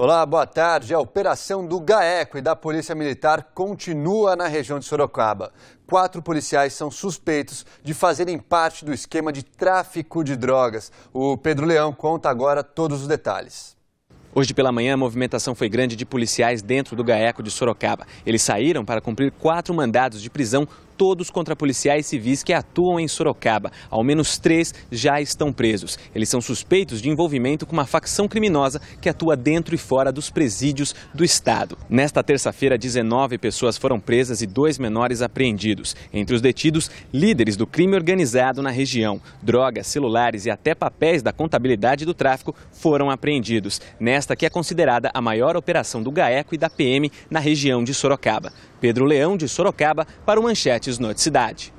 Olá, boa tarde. A operação do GAECO e da Polícia Militar continua na região de Sorocaba. Quatro policiais são suspeitos de fazerem parte do esquema de tráfico de drogas. O Pedro Leão conta agora todos os detalhes. Hoje pela manhã, a movimentação foi grande de policiais dentro do GAECO de Sorocaba. Eles saíram para cumprir quatro mandados de prisão todos contra policiais civis que atuam em Sorocaba. Ao menos três já estão presos. Eles são suspeitos de envolvimento com uma facção criminosa que atua dentro e fora dos presídios do Estado. Nesta terça-feira, 19 pessoas foram presas e dois menores apreendidos. Entre os detidos, líderes do crime organizado na região. Drogas, celulares e até papéis da contabilidade do tráfico foram apreendidos. Nesta que é considerada a maior operação do GAECO e da PM na região de Sorocaba. Pedro Leão, de Sorocaba, para o Manchetes Noticidade.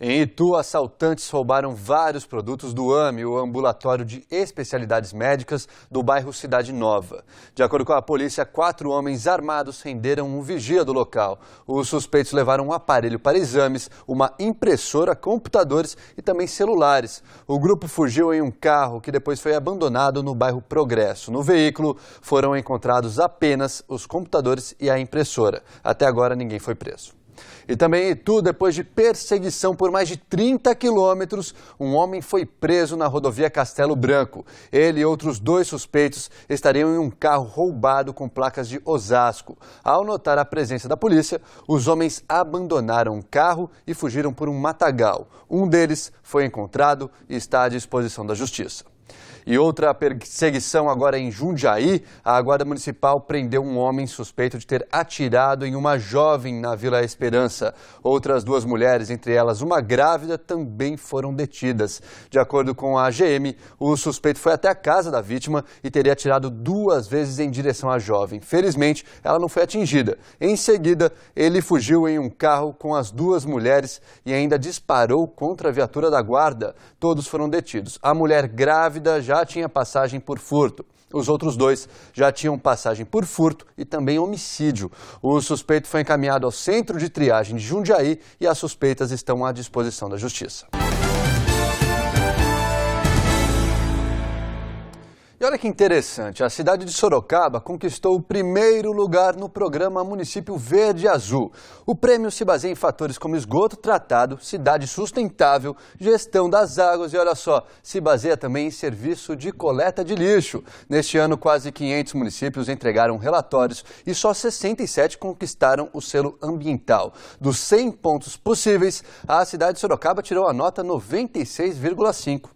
Em Itu, assaltantes roubaram vários produtos do AME, o Ambulatório de Especialidades Médicas do bairro Cidade Nova. De acordo com a polícia, quatro homens armados renderam um vigia do local. Os suspeitos levaram um aparelho para exames, uma impressora, computadores e também celulares. O grupo fugiu em um carro que depois foi abandonado no bairro Progresso. No veículo foram encontrados apenas os computadores e a impressora. Até agora, ninguém foi preso. E também em Itu, depois de perseguição por mais de 30 quilômetros, um homem foi preso na rodovia Castelo Branco. Ele e outros dois suspeitos estariam em um carro roubado com placas de Osasco. Ao notar a presença da polícia, os homens abandonaram o carro e fugiram por um matagal. Um deles foi encontrado e está à disposição da justiça. E outra perseguição agora em Jundiaí, a Guarda Municipal prendeu um homem suspeito de ter atirado em uma jovem na Vila Esperança. Outras duas mulheres, entre elas uma grávida, também foram detidas. De acordo com a AGM, o suspeito foi até a casa da vítima e teria atirado duas vezes em direção à jovem. Felizmente, ela não foi atingida. Em seguida, ele fugiu em um carro com as duas mulheres e ainda disparou contra a viatura da guarda. Todos foram detidos. A mulher grávida já já tinha passagem por furto. Os outros dois já tinham passagem por furto e também homicídio. O suspeito foi encaminhado ao centro de triagem de Jundiaí e as suspeitas estão à disposição da Justiça. E olha que interessante, a cidade de Sorocaba conquistou o primeiro lugar no programa Município Verde Azul. O prêmio se baseia em fatores como esgoto tratado, cidade sustentável, gestão das águas e olha só, se baseia também em serviço de coleta de lixo. Neste ano, quase 500 municípios entregaram relatórios e só 67 conquistaram o selo ambiental. Dos 100 pontos possíveis, a cidade de Sorocaba tirou a nota 96,5.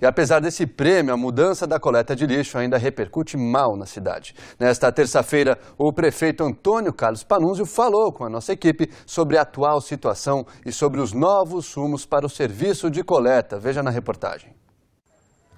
E apesar desse prêmio, a mudança da coleta de lixo ainda repercute mal na cidade. Nesta terça-feira, o prefeito Antônio Carlos Panunzio falou com a nossa equipe sobre a atual situação e sobre os novos rumos para o serviço de coleta. Veja na reportagem.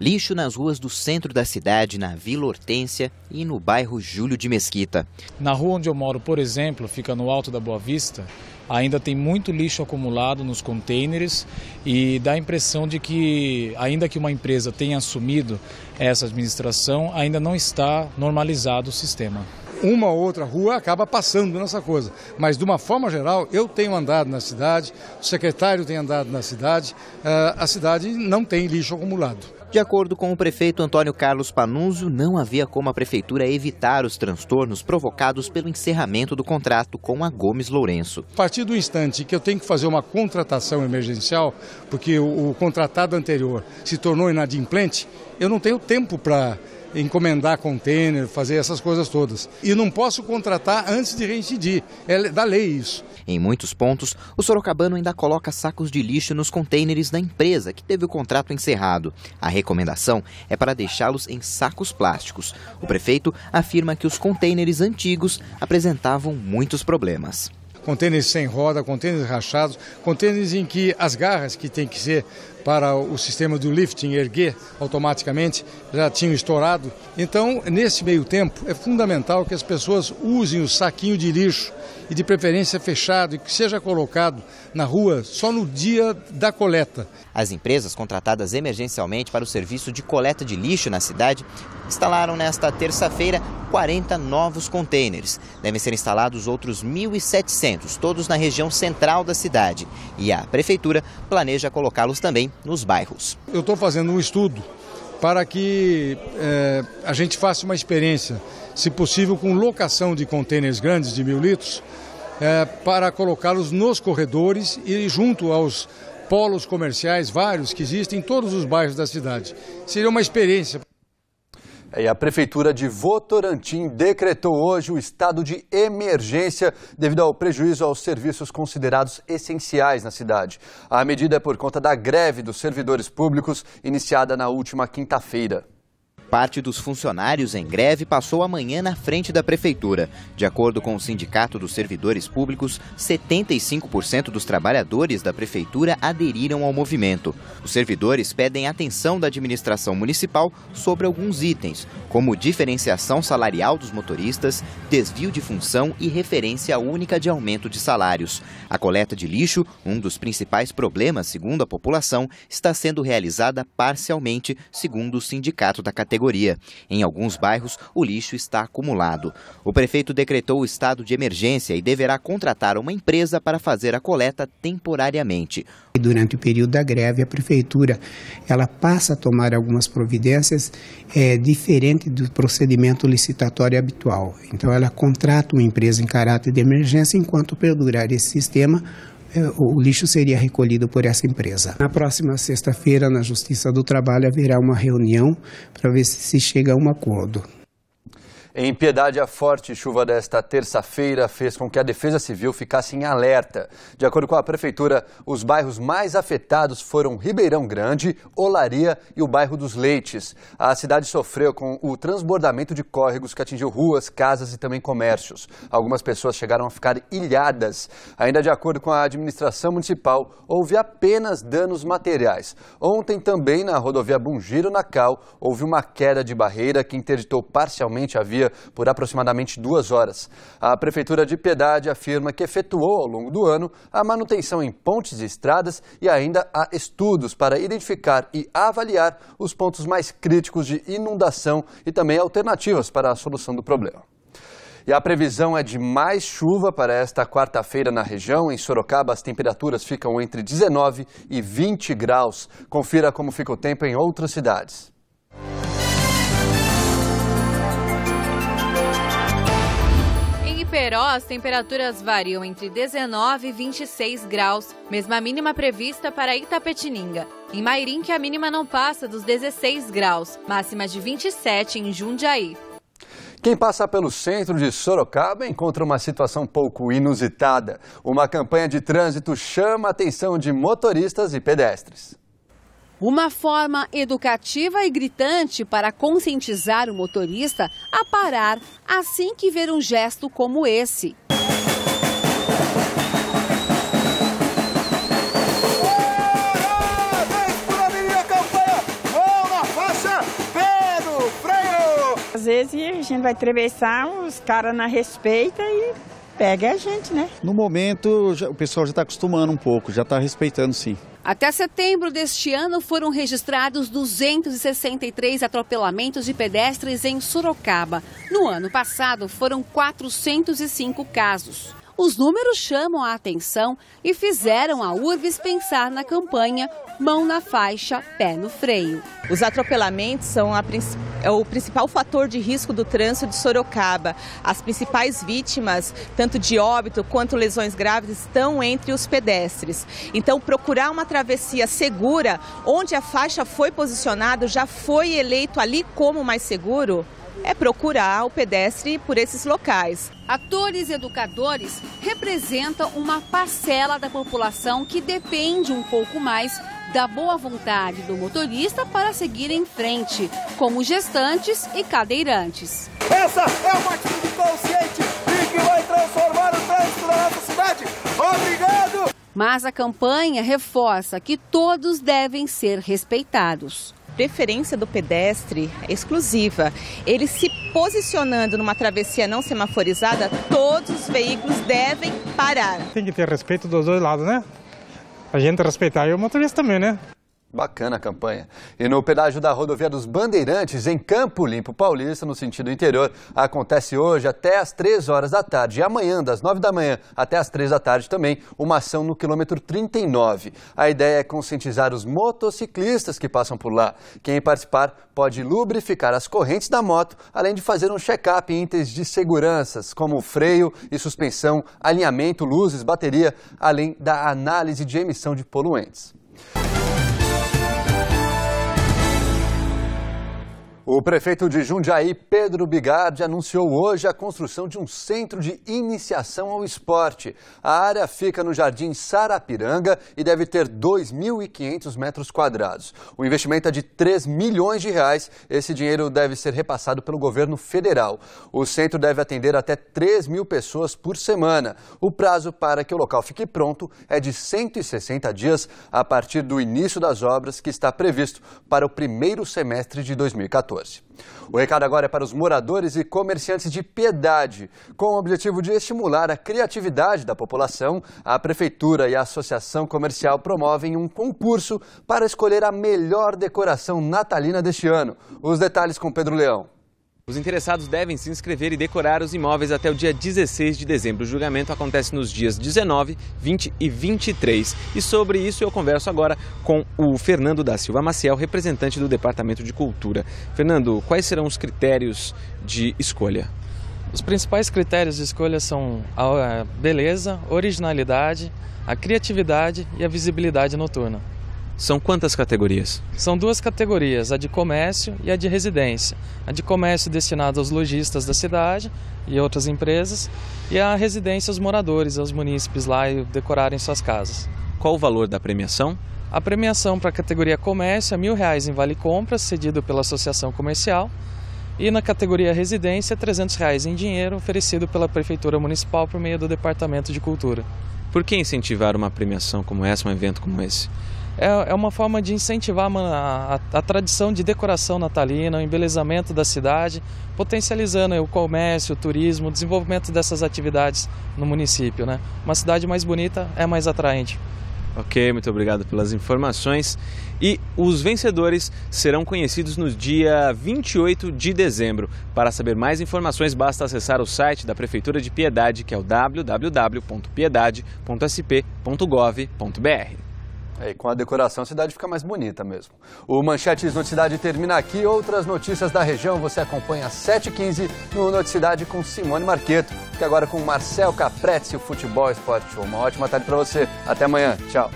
Lixo nas ruas do centro da cidade, na Vila Hortência e no bairro Júlio de Mesquita. Na rua onde eu moro, por exemplo, fica no Alto da Boa Vista, ainda tem muito lixo acumulado nos contêineres e dá a impressão de que, ainda que uma empresa tenha assumido essa administração, ainda não está normalizado o sistema uma ou outra rua acaba passando nessa coisa. Mas, de uma forma geral, eu tenho andado na cidade, o secretário tem andado na cidade, ah, a cidade não tem lixo acumulado. De acordo com o prefeito Antônio Carlos Panunzio, não havia como a prefeitura evitar os transtornos provocados pelo encerramento do contrato com a Gomes Lourenço. A partir do instante que eu tenho que fazer uma contratação emergencial, porque o, o contratado anterior se tornou inadimplente, eu não tenho tempo para encomendar contêiner, fazer essas coisas todas. E não posso contratar antes de reincidir. É da lei isso. Em muitos pontos, o sorocabano ainda coloca sacos de lixo nos contêineres da empresa que teve o contrato encerrado. A recomendação é para deixá-los em sacos plásticos. O prefeito afirma que os contêineres antigos apresentavam muitos problemas contêineres sem roda, contêineres rachados, contêineres em que as garras que têm que ser para o sistema do lifting erguer automaticamente, já tinham estourado. Então, nesse meio tempo, é fundamental que as pessoas usem o saquinho de lixo e de preferência fechado e que seja colocado na rua só no dia da coleta. As empresas contratadas emergencialmente para o serviço de coleta de lixo na cidade instalaram nesta terça-feira 40 novos contêineres. Devem ser instalados outros 1.700, todos na região central da cidade. E a prefeitura planeja colocá-los também nos bairros. Eu estou fazendo um estudo para que é, a gente faça uma experiência, se possível, com locação de contêineres grandes de mil litros, é, para colocá-los nos corredores e junto aos polos comerciais vários que existem em todos os bairros da cidade. Seria uma experiência. É, e a Prefeitura de Votorantim decretou hoje o estado de emergência devido ao prejuízo aos serviços considerados essenciais na cidade. A medida é por conta da greve dos servidores públicos iniciada na última quinta-feira. Parte dos funcionários em greve passou amanhã na frente da prefeitura. De acordo com o Sindicato dos Servidores Públicos, 75% dos trabalhadores da prefeitura aderiram ao movimento. Os servidores pedem atenção da administração municipal sobre alguns itens, como diferenciação salarial dos motoristas, desvio de função e referência única de aumento de salários. A coleta de lixo, um dos principais problemas, segundo a população, está sendo realizada parcialmente, segundo o sindicato da categoria categoria. Em alguns bairros, o lixo está acumulado. O prefeito decretou o estado de emergência e deverá contratar uma empresa para fazer a coleta temporariamente. Durante o período da greve, a prefeitura ela passa a tomar algumas providências é, diferente do procedimento licitatório habitual. Então, ela contrata uma empresa em caráter de emergência enquanto perdurar esse sistema o lixo seria recolhido por essa empresa. Na próxima sexta-feira, na Justiça do Trabalho, haverá uma reunião para ver se se chega a um acordo. Em Piedade, a forte chuva desta terça-feira fez com que a Defesa Civil ficasse em alerta. De acordo com a Prefeitura, os bairros mais afetados foram Ribeirão Grande, Olaria e o bairro dos Leites. A cidade sofreu com o transbordamento de córregos que atingiu ruas, casas e também comércios. Algumas pessoas chegaram a ficar ilhadas. Ainda de acordo com a administração municipal, houve apenas danos materiais. Ontem também, na rodovia Bungiro-Nacal, houve uma queda de barreira que interditou parcialmente a via por aproximadamente duas horas. A Prefeitura de Piedade afirma que efetuou ao longo do ano a manutenção em pontes e estradas e ainda há estudos para identificar e avaliar os pontos mais críticos de inundação e também alternativas para a solução do problema. E a previsão é de mais chuva para esta quarta-feira na região. Em Sorocaba, as temperaturas ficam entre 19 e 20 graus. Confira como fica o tempo em outras cidades. Chapecó, as temperaturas variam entre 19 e 26 graus, mesma mínima prevista para Itapetininga. Em Mairinque, a mínima não passa dos 16 graus, máxima de 27 em Jundiaí. Quem passa pelo centro de Sorocaba encontra uma situação pouco inusitada. Uma campanha de trânsito chama a atenção de motoristas e pedestres. Uma forma educativa e gritante para conscientizar o motorista a parar assim que ver um gesto como esse. Às vezes a gente vai atravessar, os caras não respeita e pega a gente, né? No momento, o pessoal já está acostumando um pouco, já está respeitando sim. Até setembro deste ano foram registrados 263 atropelamentos de pedestres em Sorocaba. No ano passado foram 405 casos. Os números chamam a atenção e fizeram a URVIS pensar na campanha Mão na Faixa, Pé no Freio. Os atropelamentos são a, é o principal fator de risco do trânsito de Sorocaba. As principais vítimas, tanto de óbito quanto lesões graves, estão entre os pedestres. Então, procurar uma travessia segura, onde a faixa foi posicionada, já foi eleito ali como mais seguro, é procurar o pedestre por esses locais. Atores e educadores representam uma parcela da população que depende um pouco mais da boa vontade do motorista para seguir em frente, como gestantes e cadeirantes. Essa é uma atitude consciente e que vai transformar o trânsito da nossa cidade. Obrigado! Mas a campanha reforça que todos devem ser respeitados preferência do pedestre exclusiva. Ele se posicionando numa travessia não semaforizada, todos os veículos devem parar. Tem que ter respeito dos dois lados, né? A gente respeitar e o motorista também, né? Bacana a campanha. E no pedágio da rodovia dos Bandeirantes, em Campo Limpo Paulista, no sentido interior, acontece hoje até às 3 horas da tarde. E amanhã, das 9 da manhã até às 3 da tarde também, uma ação no quilômetro 39. A ideia é conscientizar os motociclistas que passam por lá. Quem participar pode lubrificar as correntes da moto, além de fazer um check-up em itens de seguranças, como freio e suspensão, alinhamento, luzes, bateria, além da análise de emissão de poluentes. O prefeito de Jundiaí, Pedro Bigardi, anunciou hoje a construção de um centro de iniciação ao esporte. A área fica no Jardim Sarapiranga e deve ter 2.500 metros quadrados. O investimento é de 3 milhões de reais. Esse dinheiro deve ser repassado pelo governo federal. O centro deve atender até 3 mil pessoas por semana. O prazo para que o local fique pronto é de 160 dias a partir do início das obras, que está previsto para o primeiro semestre de 2014. O recado agora é para os moradores e comerciantes de Piedade. Com o objetivo de estimular a criatividade da população, a Prefeitura e a Associação Comercial promovem um concurso para escolher a melhor decoração natalina deste ano. Os detalhes com Pedro Leão. Os interessados devem se inscrever e decorar os imóveis até o dia 16 de dezembro. O julgamento acontece nos dias 19, 20 e 23. E sobre isso eu converso agora com o Fernando da Silva Maciel, representante do Departamento de Cultura. Fernando, quais serão os critérios de escolha? Os principais critérios de escolha são a beleza, originalidade, a criatividade e a visibilidade noturna. São quantas categorias? São duas categorias, a de comércio e a de residência. A de comércio destinada aos lojistas da cidade e outras empresas, e a residência aos moradores, aos munícipes lá e decorarem suas casas. Qual o valor da premiação? A premiação para a categoria comércio é mil reais em vale compras, cedido pela associação comercial, e na categoria residência, trezentos reais em dinheiro, oferecido pela prefeitura municipal por meio do departamento de cultura. Por que incentivar uma premiação como essa, um evento como esse? É, é, uma forma de incentivar a, a, a, tradição de decoração natalina, o embelezamento da cidade, potencializando o comércio, o turismo, o desenvolvimento dessas atividades no município. Né? Uma cidade mais bonita é mais atraente. Ok, muito obrigado pelas informações. E os vencedores serão conhecidos no dia 28 de dezembro. Para saber mais informações, basta acessar o site da Prefeitura de Piedade, que é o www.piedade.sp.gov.br. É, e com a decoração a cidade fica mais bonita mesmo. O Manchetes Noticidade termina aqui. Outras notícias da região você acompanha às 7h15 no Noticidade com Simone Marqueto. Fica agora com Marcel Capretti, o Futebol Esporte. Uma ótima tarde para você. Até amanhã. Tchau.